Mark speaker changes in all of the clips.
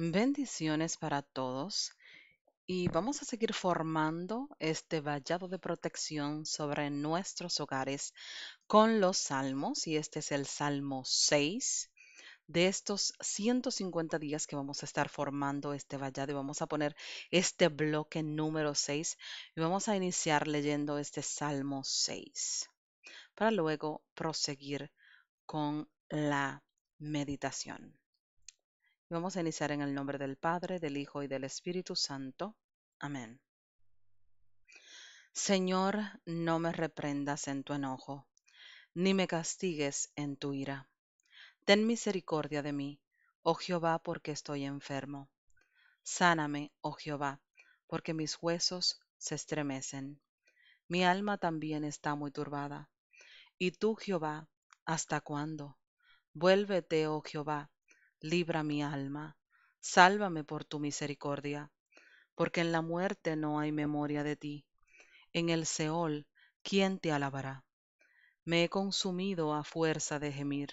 Speaker 1: Bendiciones para todos y vamos a seguir formando este vallado de protección sobre nuestros hogares con los salmos y este es el Salmo 6 de estos 150 días que vamos a estar formando este vallado y vamos a poner este bloque número 6 y vamos a iniciar leyendo este Salmo 6 para luego proseguir con la meditación. Vamos a iniciar en el nombre del Padre, del Hijo y del Espíritu Santo. Amén. Señor, no me reprendas en tu enojo, ni me castigues en tu ira. Ten misericordia de mí, oh Jehová, porque estoy enfermo. Sáname, oh Jehová, porque mis huesos se estremecen. Mi alma también está muy turbada. Y tú, Jehová, ¿hasta cuándo? Vuélvete, oh Jehová, libra mi alma, sálvame por tu misericordia, porque en la muerte no hay memoria de ti. En el Seol, ¿quién te alabará? Me he consumido a fuerza de gemir.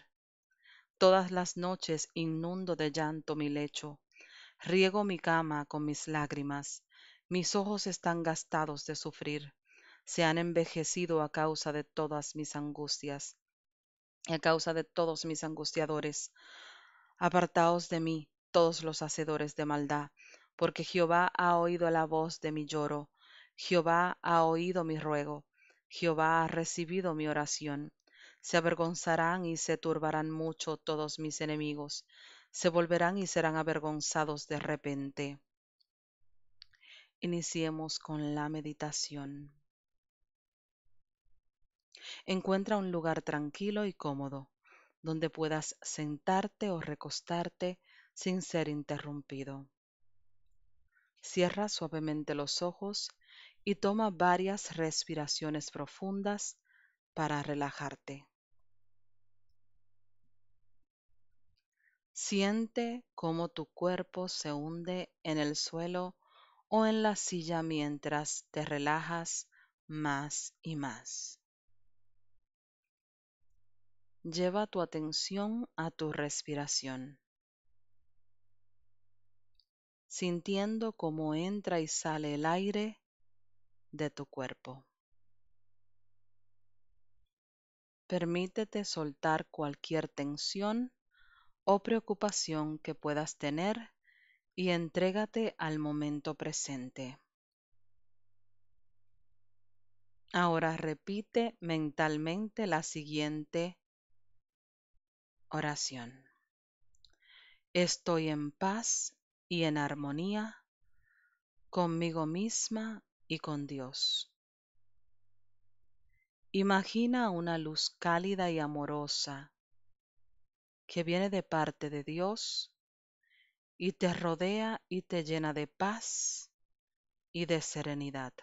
Speaker 1: Todas las noches inundo de llanto mi lecho, riego mi cama con mis lágrimas, mis ojos están gastados de sufrir, se han envejecido a causa de todas mis angustias, a causa de todos mis angustiadores Apartaos de mí, todos los hacedores de maldad, porque Jehová ha oído la voz de mi lloro, Jehová ha oído mi ruego, Jehová ha recibido mi oración. Se avergonzarán y se turbarán mucho todos mis enemigos, se volverán y serán avergonzados de repente. Iniciemos con la meditación. Encuentra un lugar tranquilo y cómodo donde puedas sentarte o recostarte sin ser interrumpido. Cierra suavemente los ojos y toma varias respiraciones profundas para relajarte. Siente cómo tu cuerpo se hunde en el suelo o en la silla mientras te relajas más y más. Lleva tu atención a tu respiración, sintiendo cómo entra y sale el aire de tu cuerpo. Permítete soltar cualquier tensión o preocupación que puedas tener y entrégate al momento presente. Ahora repite mentalmente la siguiente Oración. Estoy en paz y en armonía conmigo misma y con Dios. Imagina una luz cálida y amorosa que viene de parte de Dios y te rodea y te llena de paz y de serenidad.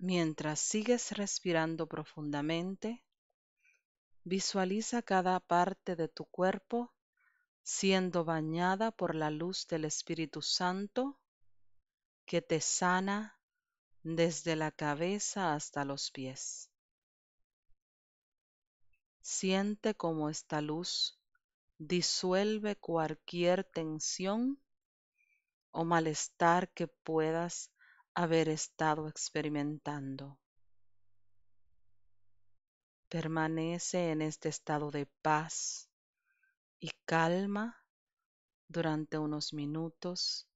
Speaker 1: Mientras sigues respirando profundamente, visualiza cada parte de tu cuerpo siendo bañada por la luz del Espíritu Santo que te sana desde la cabeza hasta los pies. Siente cómo esta luz disuelve cualquier tensión o malestar que puedas haber estado experimentando. Permanece en este estado de paz y calma durante unos minutos,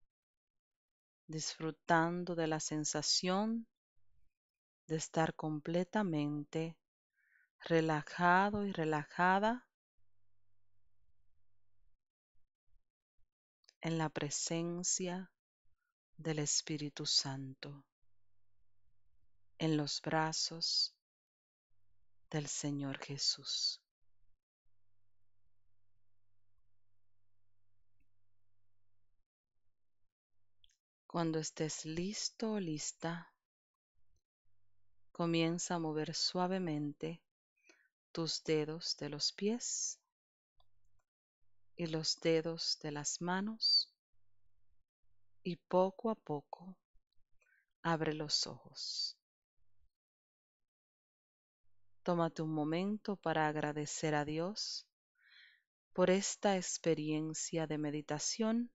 Speaker 1: disfrutando de la sensación de estar completamente relajado y relajada en la presencia del Espíritu Santo en los brazos del Señor Jesús. Cuando estés listo o lista, comienza a mover suavemente tus dedos de los pies y los dedos de las manos y poco a poco abre los ojos. Tómate un momento para agradecer a Dios por esta experiencia de meditación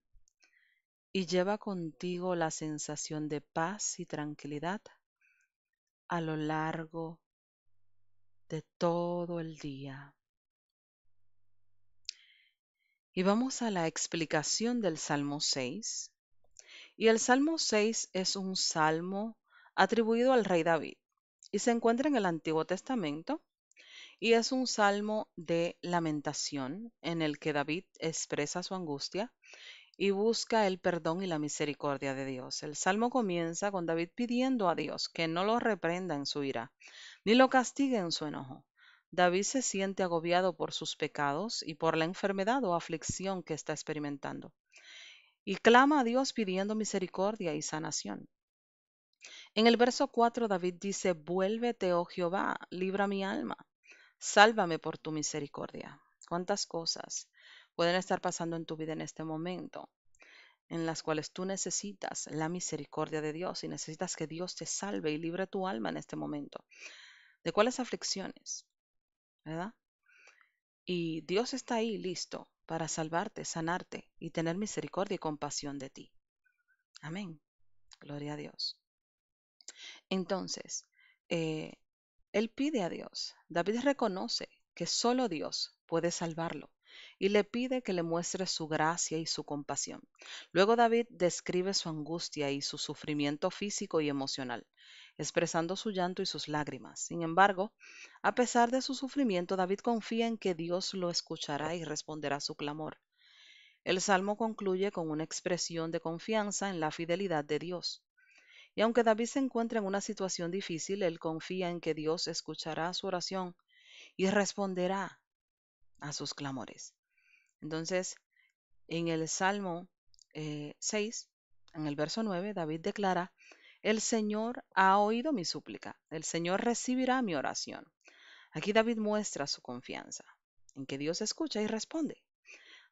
Speaker 1: y lleva contigo la sensación de paz y tranquilidad a lo largo de todo el día. Y vamos a la explicación del Salmo 6, y el Salmo 6 es un salmo atribuido al rey David y se encuentra en el Antiguo Testamento y es un salmo de lamentación en el que David expresa su angustia y busca el perdón y la misericordia de Dios. El salmo comienza con David pidiendo a Dios que no lo reprenda en su ira, ni lo castigue en su enojo. David se siente agobiado por sus pecados y por la enfermedad o aflicción que está experimentando y clama a Dios pidiendo misericordia y sanación. En el verso 4 David dice, vuélvete, oh Jehová, libra mi alma, sálvame por tu misericordia. ¿Cuántas cosas pueden estar pasando en tu vida en este momento? en las cuales tú necesitas la misericordia de Dios y necesitas que Dios te salve y libre tu alma en este momento. ¿De cuáles aflicciones? ¿Verdad? Y Dios está ahí listo para salvarte, sanarte y tener misericordia y compasión de ti. Amén. Gloria a Dios. Entonces, eh, él pide a Dios. David reconoce que solo Dios puede salvarlo y le pide que le muestre su gracia y su compasión. Luego David describe su angustia y su sufrimiento físico y emocional, expresando su llanto y sus lágrimas. Sin embargo, a pesar de su sufrimiento, David confía en que Dios lo escuchará y responderá su clamor. El salmo concluye con una expresión de confianza en la fidelidad de Dios. Y aunque David se encuentra en una situación difícil, él confía en que Dios escuchará su oración y responderá a sus clamores. Entonces, en el Salmo 6, eh, en el verso 9, David declara, el Señor ha oído mi súplica, el Señor recibirá mi oración. Aquí David muestra su confianza en que Dios escucha y responde.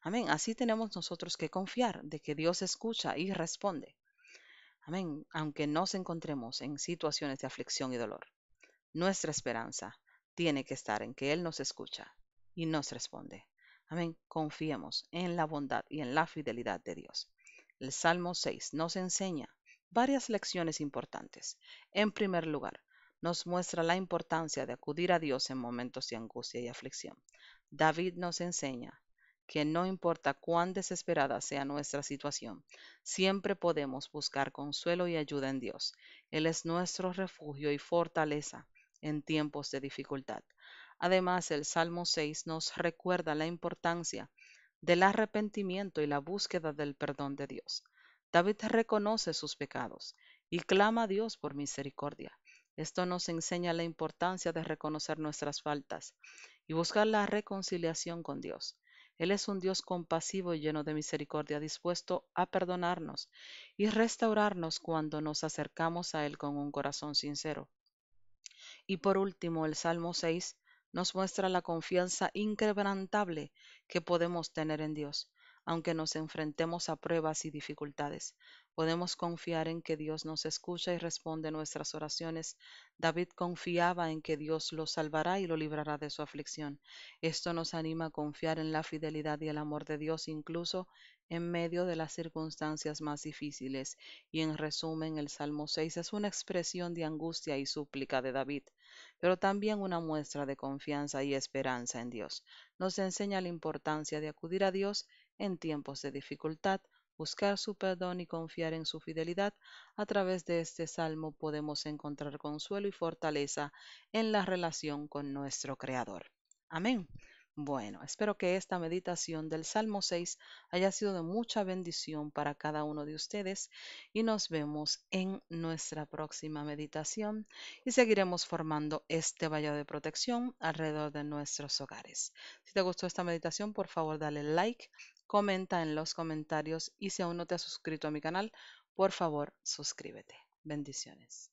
Speaker 1: Amén. Así tenemos nosotros que confiar de que Dios escucha y responde. Amén. Aunque nos encontremos en situaciones de aflicción y dolor, nuestra esperanza tiene que estar en que Él nos escucha y nos responde. Amén. Confiemos en la bondad y en la fidelidad de Dios. El Salmo 6 nos enseña varias lecciones importantes. En primer lugar, nos muestra la importancia de acudir a Dios en momentos de angustia y aflicción. David nos enseña que no importa cuán desesperada sea nuestra situación, siempre podemos buscar consuelo y ayuda en Dios. Él es nuestro refugio y fortaleza en tiempos de dificultad. Además, el Salmo 6 nos recuerda la importancia del arrepentimiento y la búsqueda del perdón de Dios. David reconoce sus pecados y clama a Dios por misericordia. Esto nos enseña la importancia de reconocer nuestras faltas y buscar la reconciliación con Dios. Él es un Dios compasivo y lleno de misericordia, dispuesto a perdonarnos y restaurarnos cuando nos acercamos a Él con un corazón sincero. Y por último, el Salmo 6 nos muestra la confianza inquebrantable que podemos tener en Dios, aunque nos enfrentemos a pruebas y dificultades, Podemos confiar en que Dios nos escucha y responde nuestras oraciones. David confiaba en que Dios lo salvará y lo librará de su aflicción. Esto nos anima a confiar en la fidelidad y el amor de Dios incluso en medio de las circunstancias más difíciles. Y en resumen, el Salmo 6 es una expresión de angustia y súplica de David, pero también una muestra de confianza y esperanza en Dios. Nos enseña la importancia de acudir a Dios en tiempos de dificultad, buscar su perdón y confiar en su fidelidad, a través de este salmo podemos encontrar consuelo y fortaleza en la relación con nuestro Creador. Amén. Bueno, espero que esta meditación del Salmo 6 haya sido de mucha bendición para cada uno de ustedes y nos vemos en nuestra próxima meditación y seguiremos formando este vallado de protección alrededor de nuestros hogares. Si te gustó esta meditación, por favor dale like, comenta en los comentarios y si aún no te has suscrito a mi canal, por favor suscríbete. Bendiciones.